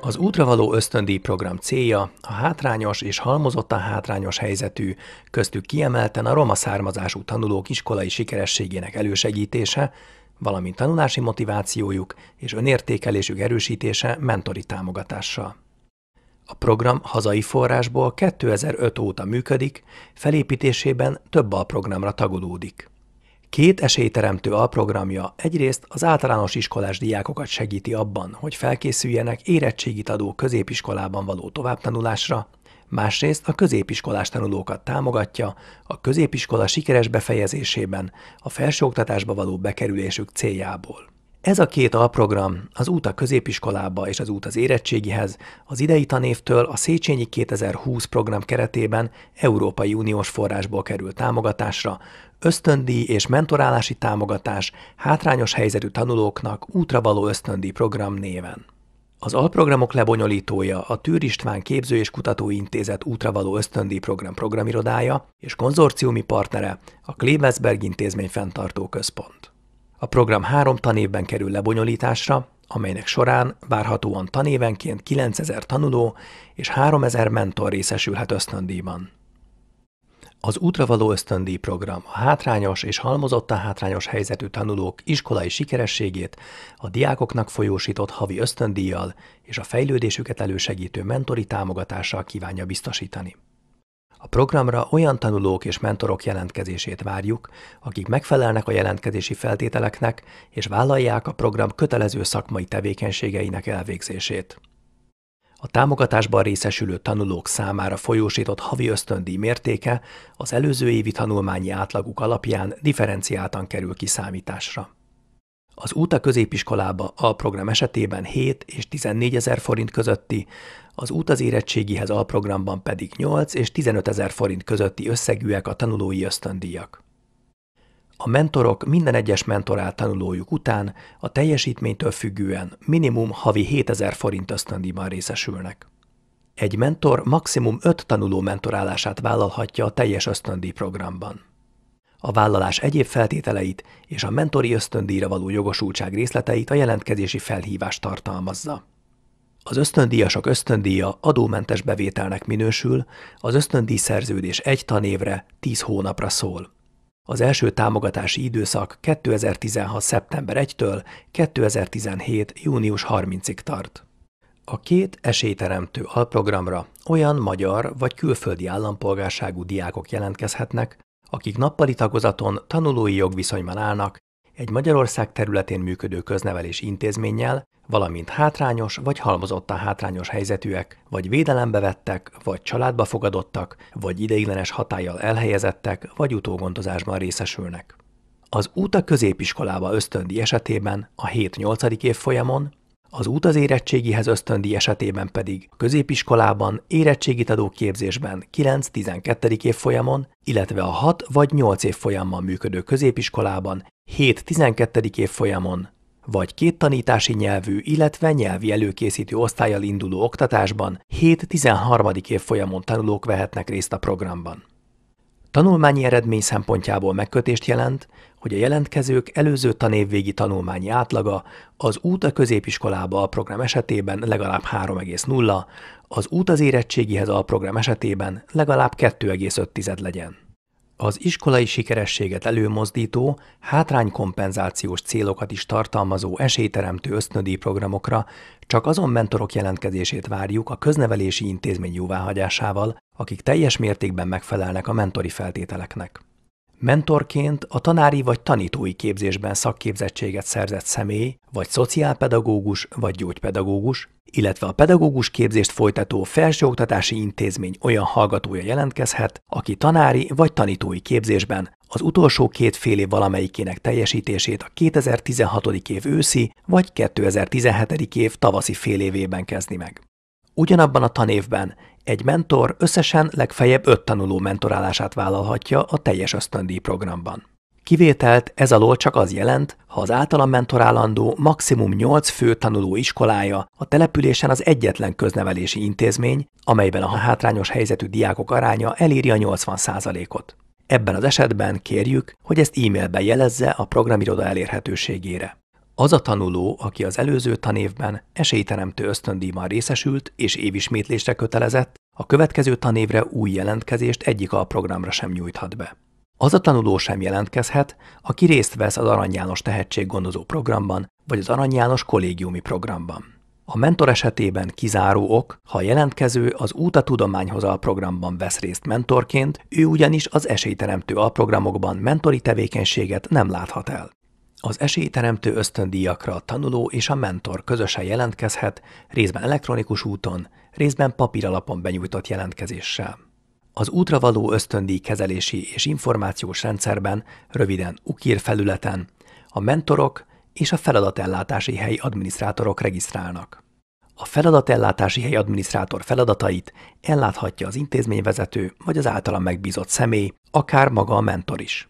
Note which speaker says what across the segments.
Speaker 1: Az útra való ösztöndíj program célja a hátrányos és halmozottan hátrányos helyzetű, köztük kiemelten a roma származású tanulók iskolai sikerességének elősegítése, valamint tanulási motivációjuk és önértékelésük erősítése mentori támogatással. A program hazai forrásból 2005 óta működik, felépítésében több alprogramra tagolódik. Két esélyteremtő alprogramja egyrészt az általános iskolás diákokat segíti abban, hogy felkészüljenek érettségit adó középiskolában való továbbtanulásra, másrészt a középiskolás tanulókat támogatja a középiskola sikeres befejezésében a felsőoktatásba való bekerülésük céljából. Ez a két alprogram az út a középiskolába és az út az érettségihez az idei tanévtől a Széchenyi 2020 program keretében Európai Uniós forrásból került támogatásra, ösztöndíj és mentorálási támogatás hátrányos helyzetű tanulóknak való ösztöndíj program néven. Az alprogramok lebonyolítója a Tűr István Képző és Kutatóintézet való ösztöndíj program programirodája és konzorciumi partnere a Klebelsberg Intézmény Fentartó Központ. A program három tanévben kerül lebonyolításra, amelynek során várhatóan tanévenként 9000 tanuló és 3000 mentor részesülhet ösztöndíjban. Az útra való ösztöndíj program a hátrányos és halmozottan hátrányos helyzetű tanulók iskolai sikerességét a diákoknak folyósított havi ösztöndíjjal és a fejlődésüket elősegítő mentori támogatással kívánja biztosítani. A programra olyan tanulók és mentorok jelentkezését várjuk, akik megfelelnek a jelentkezési feltételeknek és vállalják a program kötelező szakmai tevékenységeinek elvégzését. A támogatásban részesülő tanulók számára folyósított havi ösztöndíj mértéke az előző évi tanulmányi átlaguk alapján differenciáltan kerül kiszámításra. Az út a középiskolába a program esetében 7 és 14 ezer forint közötti, az út az érettségihez programban pedig 8 és 15 ezer forint közötti összegűek a tanulói ösztöndíjak. A mentorok minden egyes mentorált tanulójuk után a teljesítménytől függően minimum havi 7000 forint ösztöndíjban részesülnek. Egy mentor maximum 5 tanuló mentorálását vállalhatja a teljes ösztöndíj programban. A vállalás egyéb feltételeit és a mentori ösztöndíjra való jogosultság részleteit a jelentkezési felhívás tartalmazza. Az ösztöndíjasok ösztöndíja adómentes bevételnek minősül, az ösztöndíj szerződés egy tanévre, 10 hónapra szól. Az első támogatási időszak 2016. szeptember 1-től 2017. június 30-ig tart. A két esélyteremtő alprogramra olyan magyar vagy külföldi állampolgárságú diákok jelentkezhetnek, akik nappali tagozaton tanulói jogviszonyban állnak egy Magyarország területén működő köznevelés intézménnyel, valamint hátrányos vagy halmozottan hátrányos helyzetűek, vagy védelembe vettek, vagy családba fogadottak, vagy ideiglenes hatállyal elhelyezettek, vagy utógondozásban részesülnek. Az út a középiskolába ösztöndi esetében a 7-8. évfolyamon az út az érettségihez ösztöndi esetében pedig a középiskolában, érettségit adó képzésben 9-12. évfolyamon, illetve a 6 vagy 8 évfolyammal működő középiskolában 7-12. évfolyamon, vagy két tanítási nyelvű, illetve nyelvi előkészítő osztályjal induló oktatásban 7-13. évfolyamon tanulók vehetnek részt a programban. Tanulmányi eredmény szempontjából megkötést jelent, hogy a jelentkezők előző tanévvégi tanulmányi átlaga az út a középiskolába a program esetében legalább 3,0, az út az érettségihez a program esetében legalább 2,5 legyen. Az iskolai sikerességet előmozdító, hátránykompenzációs célokat is tartalmazó esélyteremtő ösztöndi programokra csak azon mentorok jelentkezését várjuk a köznevelési intézmény jóváhagyásával, akik teljes mértékben megfelelnek a mentori feltételeknek. Mentorként a tanári vagy tanítói képzésben szakképzettséget szerzett személy, vagy szociálpedagógus, vagy gyógypedagógus, illetve a pedagógus képzést folytató felsőoktatási intézmény olyan hallgatója jelentkezhet, aki tanári vagy tanítói képzésben az utolsó két fél év valamelyikének teljesítését a 2016. év őszi vagy 2017. év tavaszi fél évében kezdi meg. Ugyanabban a tanévben egy mentor összesen legfeljebb öt tanuló mentorálását vállalhatja a teljes ösztöndíj programban. Kivételt ez alól csak az jelent, ha az általam mentorálandó maximum 8 fő tanuló iskolája a településen az egyetlen köznevelési intézmény, amelyben a hátrányos helyzetű diákok aránya eléri a 80%-ot. Ebben az esetben kérjük, hogy ezt e-mailben jelezze a programiroda elérhetőségére. Az a tanuló, aki az előző tanévben esélyteremtő ösztöndíjban részesült és évismétlésre kötelezett, a következő tanévre új jelentkezést egyik alprogramra sem nyújthat be. Az a tanuló sem jelentkezhet, aki részt vesz az Arany János tehetséggondozó programban, vagy az Arany János kollégiumi programban. A mentor esetében kizáró ok, ha a jelentkező az út a tudományhoz alprogramban vesz részt mentorként, ő ugyanis az esélyteremtő alprogramokban mentori tevékenységet nem láthat el. Az esélyteremtő ösztöndíjakra a tanuló és a mentor közösen jelentkezhet, részben elektronikus úton, részben papíralapon benyújtott jelentkezéssel. Az útra való ösztöndíj kezelési és információs rendszerben, röviden UKIR felületen, a mentorok és a feladatellátási helyi adminisztrátorok regisztrálnak. A feladatellátási helyi adminisztrátor feladatait elláthatja az intézményvezető vagy az általa megbízott személy, akár maga a mentor is.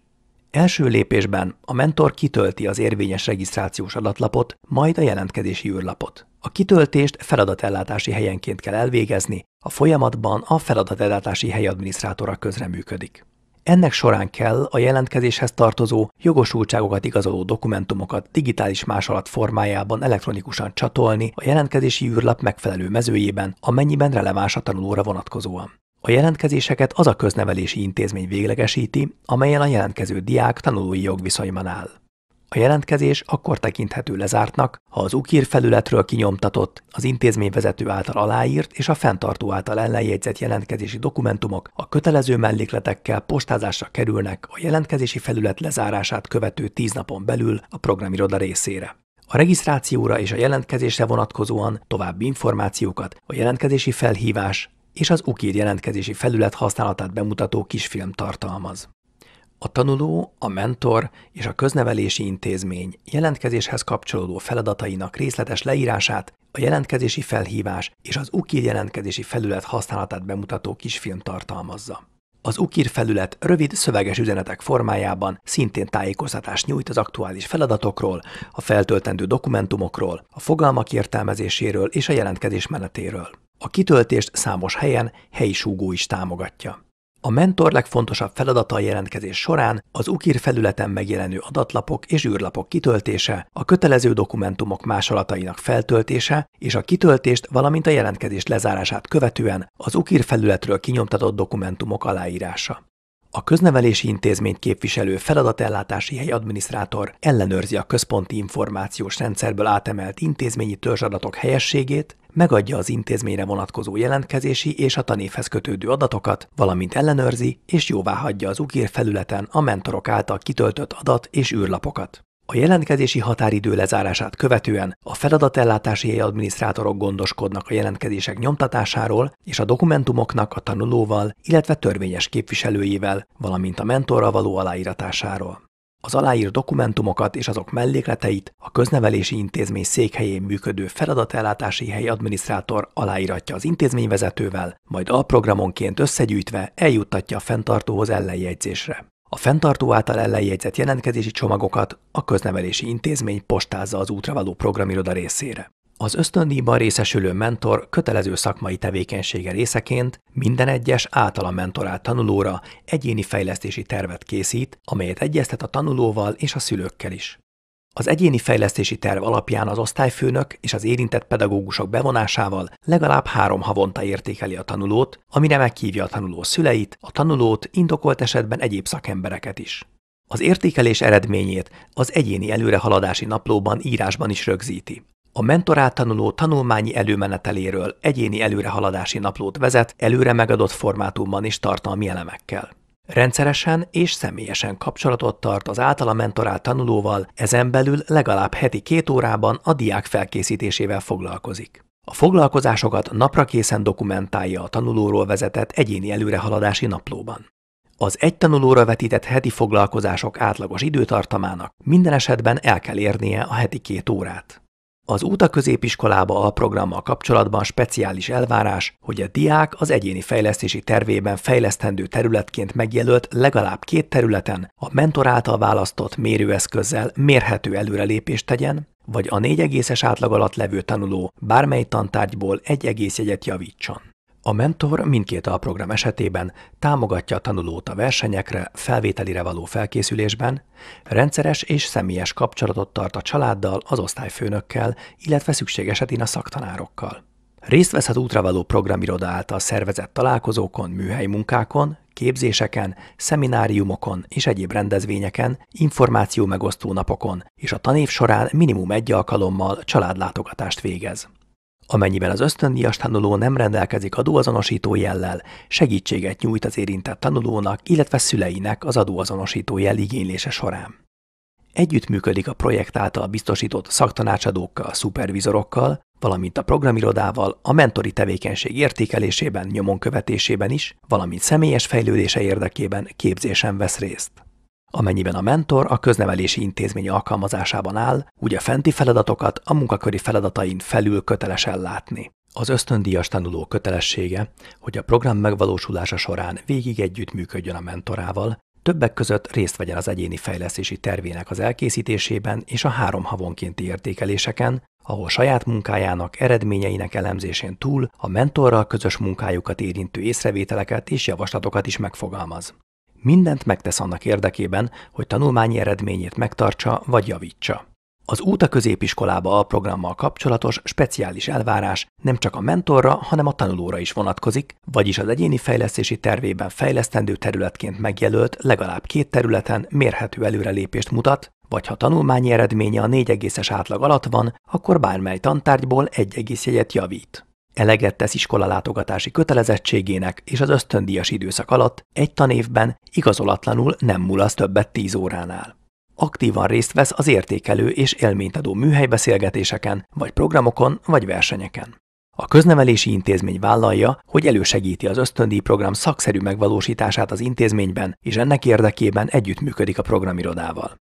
Speaker 1: Első lépésben a mentor kitölti az érvényes regisztrációs adatlapot, majd a jelentkezési űrlapot. A kitöltést feladatellátási helyenként kell elvégezni, a folyamatban a feladatellátási hely adminisztrátora közreműködik. Ennek során kell a jelentkezéshez tartozó jogosultságokat igazoló dokumentumokat digitális másolat formájában elektronikusan csatolni a jelentkezési űrlap megfelelő mezőjében, amennyiben releváns a tanulóra vonatkozóan. A jelentkezéseket az a köznevelési intézmény véglegesíti, amelyen a jelentkező diák tanulói jogviszonyban áll. A jelentkezés akkor tekinthető lezártnak, ha az UKIR felületről kinyomtatott, az intézményvezető által aláírt és a fenntartó által ellenjegyzett jelentkezési dokumentumok a kötelező mellékletekkel postázásra kerülnek a jelentkezési felület lezárását követő tíz napon belül a programiroda részére. A regisztrációra és a jelentkezésre vonatkozóan további információkat a jelentkezési felhívás és az UKIR jelentkezési felület használatát bemutató kisfilm tartalmaz. A tanuló, a mentor és a köznevelési intézmény jelentkezéshez kapcsolódó feladatainak részletes leírását, a jelentkezési felhívás és az UKIR jelentkezési felület használatát bemutató kisfilm tartalmazza. Az UKIR felület rövid szöveges üzenetek formájában szintén tájékoztatást nyújt az aktuális feladatokról, a feltöltendő dokumentumokról, a fogalmak értelmezéséről és a jelentkezés menetéről. A kitöltést számos helyen helyi súgó is támogatja. A mentor legfontosabb feladata a jelentkezés során az UKIR felületen megjelenő adatlapok és űrlapok kitöltése, a kötelező dokumentumok másolatainak feltöltése és a kitöltést, valamint a jelentkezés lezárását követően az UKIR felületről kinyomtatott dokumentumok aláírása. A köznevelési intézményt képviselő feladatellátási helyadminisztrátor ellenőrzi a központi információs rendszerből átemelt intézményi törzsadatok helyességét, megadja az intézményre vonatkozó jelentkezési és a tanévhez kötődő adatokat, valamint ellenőrzi és jóváhagyja az UGIR felületen a mentorok által kitöltött adat és űrlapokat. A jelentkezési határidő lezárását követően a feladatellátási adminisztrátorok gondoskodnak a jelentkezések nyomtatásáról és a dokumentumoknak a tanulóval, illetve törvényes képviselőjével, valamint a mentorra való aláíratásáról. Az aláír dokumentumokat és azok mellékleteit a köznevelési intézmény székhelyén működő feladatellátási helyi adminisztrátor aláíratja az intézményvezetővel, majd alprogramonként összegyűjtve eljuttatja a fenntartóhoz ellenjegyzésre. A fenntartó által ellenjegyzett jelentkezési csomagokat a köznevelési intézmény postázza az útra való programiroda részére. Az ösztöndíjban részesülő mentor kötelező szakmai tevékenysége részeként minden egyes általa mentorált tanulóra egyéni fejlesztési tervet készít, amelyet egyeztet a tanulóval és a szülőkkel is. Az egyéni fejlesztési terv alapján az osztályfőnök és az érintett pedagógusok bevonásával legalább három havonta értékeli a tanulót, amire meghívja a tanuló szüleit, a tanulót, indokolt esetben egyéb szakembereket is. Az értékelés eredményét az egyéni előrehaladási naplóban írásban is rögzíti. A mentorált tanuló tanulmányi előmeneteléről egyéni előrehaladási naplót vezet, előre megadott formátumban és tartalmi elemekkel. Rendszeresen és személyesen kapcsolatot tart az általa mentorált tanulóval, ezen belül legalább heti két órában a diák felkészítésével foglalkozik. A foglalkozásokat naprakészen dokumentálja a tanulóról vezetett egyéni előrehaladási naplóban. Az egy tanulóra vetített heti foglalkozások átlagos időtartamának minden esetben el kell érnie a heti két órát. Az a középiskolába a programmal kapcsolatban speciális elvárás, hogy a diák az egyéni fejlesztési tervében fejlesztendő területként megjelölt legalább két területen a mentor által választott mérőeszközzel mérhető előrelépést tegyen, vagy a négy egészes átlag alatt levő tanuló bármely tantárgyból egy egész jegyet javítson. A mentor mindkét alprogram esetében támogatja a tanulót a versenyekre, felvételire való felkészülésben, rendszeres és személyes kapcsolatot tart a családdal, az osztályfőnökkel, illetve szükség esetén a szaktanárokkal. Részt vesz az útravaló programiroda által szervezett találkozókon, műhely munkákon, képzéseken, szemináriumokon és egyéb rendezvényeken, információ megosztó napokon, és a tanév során minimum egy alkalommal családlátogatást végez. Amennyiben az ösztöndíjas tanuló nem rendelkezik adóazonosító jellel, segítséget nyújt az érintett tanulónak, illetve szüleinek az adóazonosító jel igénylése során. Együttműködik a projekt által biztosított szaktanácsadókkal, szupervizorokkal, valamint a programirodával a mentori tevékenység értékelésében, nyomon követésében is, valamint személyes fejlődése érdekében képzésen vesz részt. Amennyiben a mentor a köznevelési intézmény alkalmazásában áll, úgy a fenti feladatokat a munkaköri feladatain felül köteles ellátni. Az ösztöndíjas tanuló kötelessége, hogy a program megvalósulása során végig együtt működjön a mentorával, többek között részt vegyen az egyéni fejlesztési tervének az elkészítésében és a három havonkénti értékeléseken, ahol saját munkájának eredményeinek elemzésén túl a mentorral közös munkájukat érintő észrevételeket és javaslatokat is megfogalmaz. Mindent megtesz annak érdekében, hogy tanulmányi eredményét megtartsa vagy javítsa. Az út a középiskolába programmal kapcsolatos speciális elvárás nem csak a mentorra, hanem a tanulóra is vonatkozik, vagyis az egyéni fejlesztési tervében fejlesztendő területként megjelölt legalább két területen mérhető előrelépést mutat, vagy ha tanulmányi eredménye a 4 egészes átlag alatt van, akkor bármely tantárgyból egy egész jegyet javít eleget tesz iskolalátogatási kötelezettségének, és az ösztöndíjas időszak alatt egy tanévben igazolatlanul nem mulasz többet 10 óránál. Aktívan részt vesz az értékelő és élményt adó műhelybeszélgetéseken, vagy programokon, vagy versenyeken. A köznevelési intézmény vállalja, hogy elősegíti az ösztöndíj program szakszerű megvalósítását az intézményben, és ennek érdekében együttműködik a programirodával.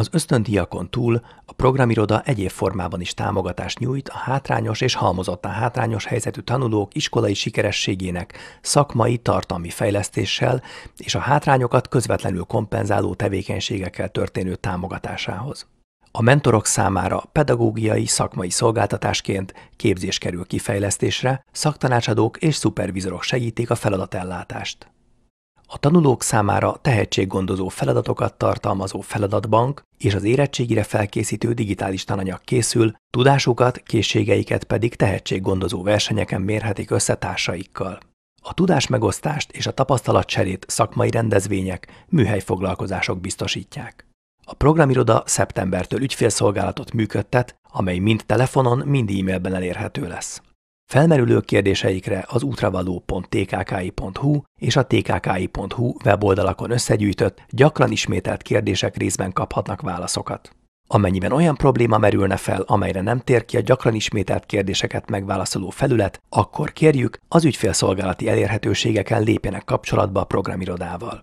Speaker 1: Az ösztöndíjakon túl a programiroda egyéb formában is támogatást nyújt a hátrányos és halmozottan hátrányos helyzetű tanulók iskolai sikerességének szakmai, tartalmi fejlesztéssel és a hátrányokat közvetlenül kompenzáló tevékenységekkel történő támogatásához. A mentorok számára pedagógiai szakmai szolgáltatásként képzés kerül kifejlesztésre, szaktanácsadók és szupervizorok segítik a feladatellátást. A tanulók számára tehetséggondozó feladatokat tartalmazó feladatbank és az érettségire felkészítő digitális tananyag készül, tudásukat, készségeiket pedig tehetséggondozó versenyeken mérhetik összetársaikkal. A tudásmegosztást és a tapasztalatcserét szakmai rendezvények, műhelyfoglalkozások biztosítják. A programiroda szeptembertől ügyfélszolgálatot működtet, amely mind telefonon, mind e-mailben elérhető lesz. Felmerülő kérdéseikre az útravaló.tkki.hu és a tkki.hu weboldalakon összegyűjtött, gyakran ismételt kérdések részben kaphatnak válaszokat. Amennyiben olyan probléma merülne fel, amelyre nem tér ki a gyakran ismételt kérdéseket megválaszoló felület, akkor kérjük, az ügyfélszolgálati elérhetőségeken lépjenek kapcsolatba a programirodával.